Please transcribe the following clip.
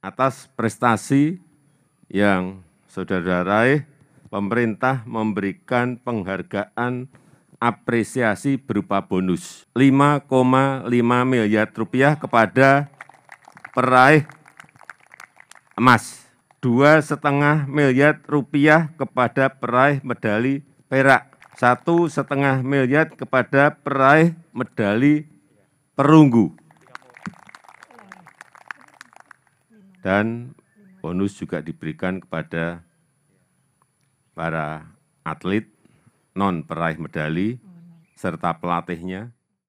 atas prestasi yang saudara raih, pemerintah memberikan penghargaan apresiasi berupa bonus 5,5 miliar rupiah kepada peraih emas, 2,5 miliar rupiah kepada peraih medali perak, 1,5 miliar kepada peraih medali perunggu. dan bonus juga diberikan kepada para atlet non peraih medali serta pelatihnya